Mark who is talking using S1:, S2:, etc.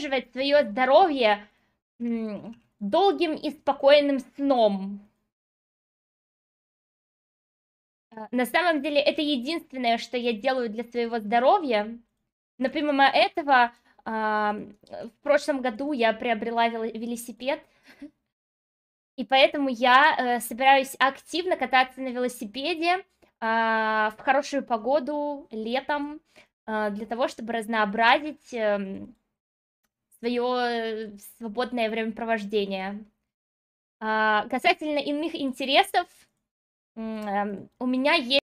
S1: поддерживать свое здоровье долгим и спокойным сном. Э, на самом деле это единственное, что я делаю для своего здоровья. Но помимо этого, а, в прошлом году я приобрела велосипед, и поэтому я э, собираюсь активно кататься на велосипеде а, в хорошую погоду летом, э, для того, чтобы разнообразить эм, свое э, свободное времяпровождение. А, касательно иных интересов, эм, у меня есть